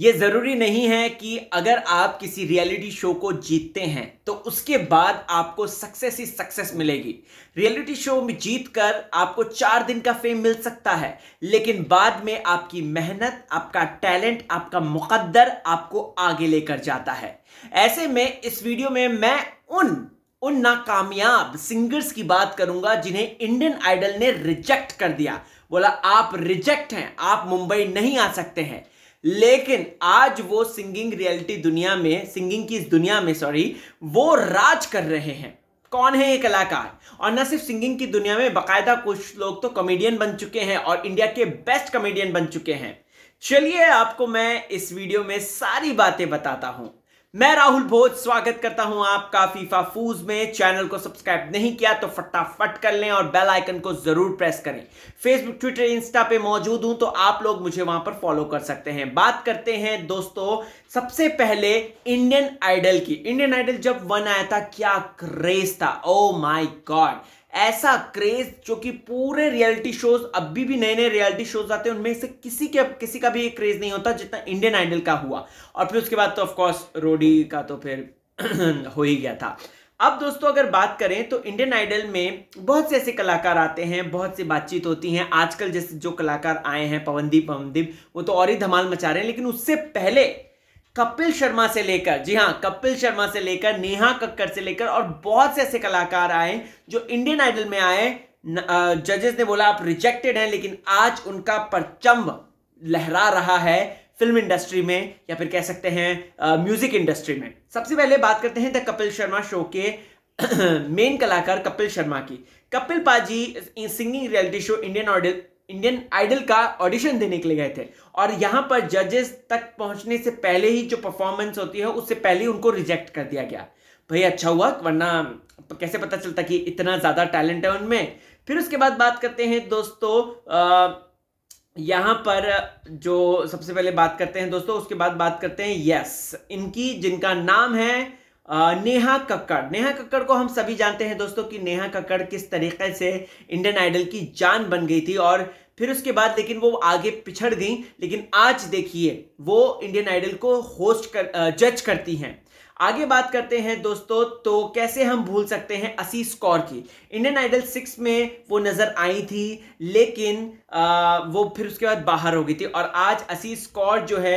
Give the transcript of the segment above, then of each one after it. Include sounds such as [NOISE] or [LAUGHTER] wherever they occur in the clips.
ये ज़रूरी नहीं है कि अगर आप किसी रियलिटी शो को जीतते हैं तो उसके बाद आपको सक्सेस ही सक्सेस मिलेगी रियलिटी शो में जीत कर आपको चार दिन का फेम मिल सकता है लेकिन बाद में आपकी मेहनत आपका टैलेंट आपका मुकद्दर आपको आगे लेकर जाता है ऐसे में इस वीडियो में मैं उन उन नाकामयाब सिंगर्स की बात करूंगा जिन्हें इंडियन आइडल ने रिजेक्ट कर दिया बोला आप रिजेक्ट हैं आप मुंबई नहीं आ सकते हैं लेकिन आज वो सिंगिंग रियलिटी दुनिया में सिंगिंग की इस दुनिया में सॉरी वो राज कर रहे हैं कौन है ये कलाकार और न सिर्फ सिंगिंग की दुनिया में बकायदा कुछ लोग तो कॉमेडियन बन चुके हैं और इंडिया के बेस्ट कॉमेडियन बन चुके हैं चलिए आपको मैं इस वीडियो में सारी बातें बताता हूं मैं राहुल भोज स्वागत करता हूं आपका फीफा फूज में चैनल को सब्सक्राइब नहीं किया तो फटाफट कर लें और बेल आइकन को जरूर प्रेस करें फेसबुक ट्विटर इंस्टा पे मौजूद हूं तो आप लोग मुझे वहां पर फॉलो कर सकते हैं बात करते हैं दोस्तों सबसे पहले इंडियन आइडल की इंडियन आइडल जब वन आया था क्या क्रेज था ओ माई गॉड ऐसा क्रेज जो कि पूरे रियलिटी शोज अभी भी नए नए रियलिटी शोज आते हैं उनमें से किसी के किसी का भी एक क्रेज नहीं होता जितना इंडियन आइडल का हुआ और फिर उसके बाद तो ऑफकोर्स रोडी का तो फिर [CLEARS THROAT] हो ही गया था अब दोस्तों अगर बात करें तो इंडियन आइडल में बहुत से ऐसे कलाकार आते हैं बहुत सी बातचीत होती हैं आजकल जैसे जो कलाकार आए हैं पवनदीप पवनदीप वो तो और ही धमाल मचा रहे हैं लेकिन उससे पहले कपिल शर्मा से लेकर जी हाँ कपिल शर्मा से लेकर नेहा कक्कर से लेकर और बहुत से ऐसे कलाकार आए जो इंडियन आइडल में आए जजेस ने बोला आप रिजेक्टेड हैं लेकिन आज उनका परचम लहरा रहा है फिल्म इंडस्ट्री में या फिर कह सकते हैं म्यूजिक इंडस्ट्री में सबसे पहले बात करते हैं द कपिल शर्मा शो के मेन [CLEARS THROAT] कलाकार कपिल शर्मा की Kapil paaji singing reality show Indian Idol Indian Idol का ऑडिशन देने के लिए गए थे और यहां पर जजेस तक पहुंचने से पहले ही जो परफॉर्मेंस होती है उससे पहले उनको रिजेक्ट कर दिया गया भाई अच्छा हुआ वरना कैसे पता चलता कि इतना ज़्यादा टैलेंट है उनमें फिर उसके बाद बात करते हैं दोस्तों यहां पर जो सबसे पहले बात करते हैं दोस्तों उसके बाद बात करते हैं यस इनकी जिनका नाम है नेहा कक्कड़ नेहा कक्कड़ को हम सभी जानते हैं दोस्तों कि नेहा कक्कड़ किस तरीके से इंडियन आइडल की जान बन गई थी और फिर उसके बाद लेकिन वो आगे पिछड़ गई लेकिन आज देखिए वो इंडियन आइडल को होस्ट कर जज करती हैं आगे बात करते हैं दोस्तों तो कैसे हम भूल सकते हैं असीस कौर की इंडियन आइडल सिक्स में वो नज़र आई थी लेकिन आ, वो फिर उसके बाद बाहर हो गई थी और आज असीस कौर जो है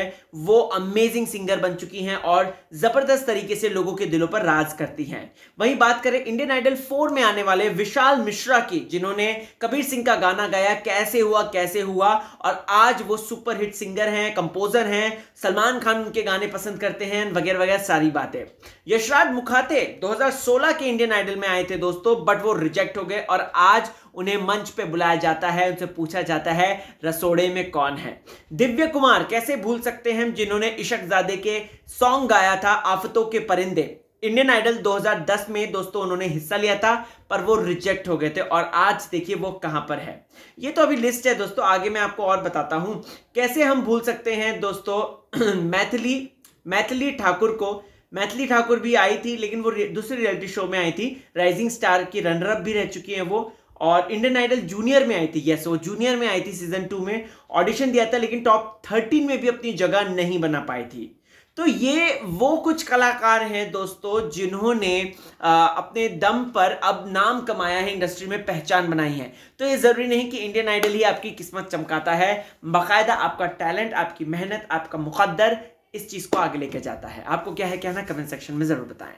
वो अमेजिंग सिंगर बन चुकी हैं और ज़बरदस्त तरीके से लोगों के दिलों पर राज करती हैं वहीं बात करें इंडियन आइडल फोर में आने वाले विशाल मिश्रा की जिन्होंने कबीर सिंह का गाना गाया कैसे हुआ कैसे हुआ और आज वो सुपरहिट सिंगर हैं कंपोज़र हैं सलमान खान उनके गाने पसंद करते हैं वगैरह वगैरह सारी बातें मुखाते यशराज मुखाते 2016 के इंडियन आइडल में आए थे दोस्तों बट वो रिजेक्ट हो गए और आज उन्हें मंच पे बुलाया जाता है उनसे पूछा जाता है रसोड़े में कौन है दिव्य कुमार कैसे भूल सकते हैं जिन्होंने इशक जादे के सॉन्ग गाया था आफतों के परिंदे इंडियन आइडल 2010 में दोस्तों उन्होंने हिस्सा लिया था पर वो रिजेक्ट हो गए थे और आज देखिए वो कहां पर है ये तो अभी लिस्ट है दोस्तों आगे मैं आपको और बताता हूं कैसे हम भूल सकते हैं दोस्तों [CLEARS THROAT] मैथिली मैथिली ठाकुर को मैथिली ठाकुर भी आई थी लेकिन वो दूसरे रियलिटी शो में आई थी राइजिंग स्टार की रनरअप भी रह चुकी हैं वो और इंडियन आइडल जूनियर में आई थी यस वो जूनियर में आई थी सीजन टू में ऑडिशन दिया था लेकिन टॉप थर्टीन में भी अपनी जगह नहीं बना पाई थी तो ये वो कुछ कलाकार हैं दोस्तों जिन्होंने अपने दम पर अब नाम कमाया है इंडस्ट्री में पहचान बनाई है तो ये ज़रूरी नहीं कि इंडियन आइडल ही आपकी किस्मत चमकाता है बाकायदा आपका टैलेंट आपकी मेहनत आपका मुकद्दर इस चीज़ को आगे लेके जाता है आपको क्या है कहना कमेंट सेक्शन में ज़रूर बताएं